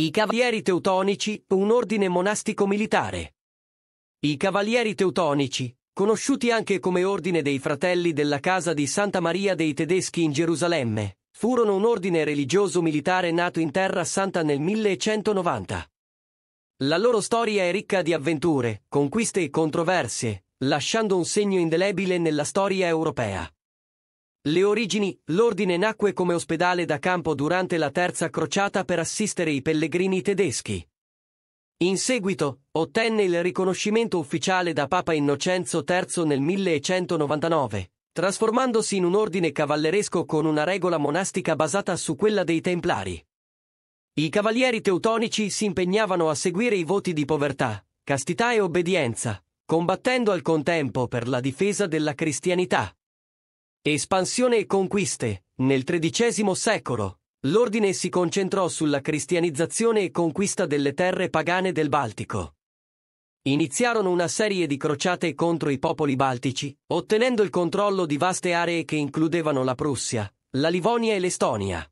I Cavalieri Teutonici, un ordine monastico militare. I Cavalieri Teutonici, conosciuti anche come Ordine dei Fratelli della Casa di Santa Maria dei Tedeschi in Gerusalemme, furono un ordine religioso militare nato in Terra Santa nel 1190. La loro storia è ricca di avventure, conquiste e controversie, lasciando un segno indelebile nella storia europea. Le origini, l'ordine nacque come ospedale da campo durante la Terza Crociata per assistere i pellegrini tedeschi. In seguito, ottenne il riconoscimento ufficiale da Papa Innocenzo III nel 1199, trasformandosi in un ordine cavalleresco con una regola monastica basata su quella dei Templari. I cavalieri teutonici si impegnavano a seguire i voti di povertà, castità e obbedienza, combattendo al contempo per la difesa della cristianità. Espansione e conquiste. Nel XIII secolo, l'ordine si concentrò sulla cristianizzazione e conquista delle terre pagane del Baltico. Iniziarono una serie di crociate contro i popoli baltici, ottenendo il controllo di vaste aree che includevano la Prussia, la Livonia e l'Estonia.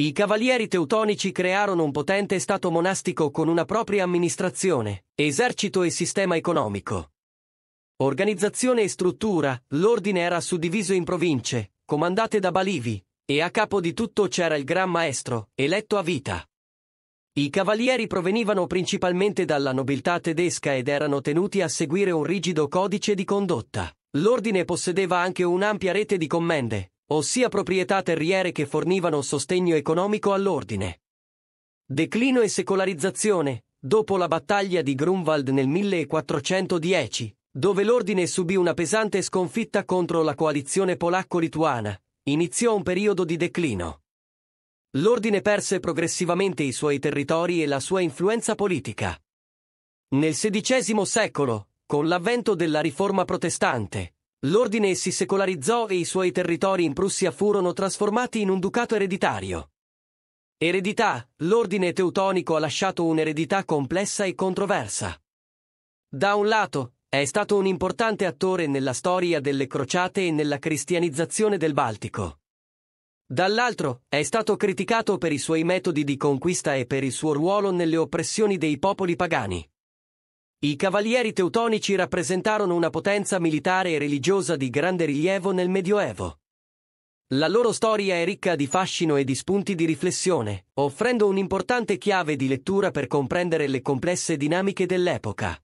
I cavalieri teutonici crearono un potente stato monastico con una propria amministrazione, esercito e sistema economico. Organizzazione e struttura, l'ordine era suddiviso in province, comandate da balivi, e a capo di tutto c'era il Gran Maestro, eletto a vita. I cavalieri provenivano principalmente dalla nobiltà tedesca ed erano tenuti a seguire un rigido codice di condotta. L'ordine possedeva anche un'ampia rete di commende, ossia proprietà terriere che fornivano sostegno economico all'ordine. Declino e secolarizzazione, dopo la battaglia di Grunwald nel 1410, dove l'ordine subì una pesante sconfitta contro la coalizione polacco-lituana, iniziò un periodo di declino. L'ordine perse progressivamente i suoi territori e la sua influenza politica. Nel XVI secolo, con l'avvento della riforma protestante, l'ordine si secolarizzò e i suoi territori in Prussia furono trasformati in un ducato ereditario. Eredità, l'ordine teutonico ha lasciato un'eredità complessa e controversa. Da un lato, è stato un importante attore nella storia delle crociate e nella cristianizzazione del Baltico. Dall'altro, è stato criticato per i suoi metodi di conquista e per il suo ruolo nelle oppressioni dei popoli pagani. I cavalieri teutonici rappresentarono una potenza militare e religiosa di grande rilievo nel Medioevo. La loro storia è ricca di fascino e di spunti di riflessione, offrendo un'importante chiave di lettura per comprendere le complesse dinamiche dell'epoca.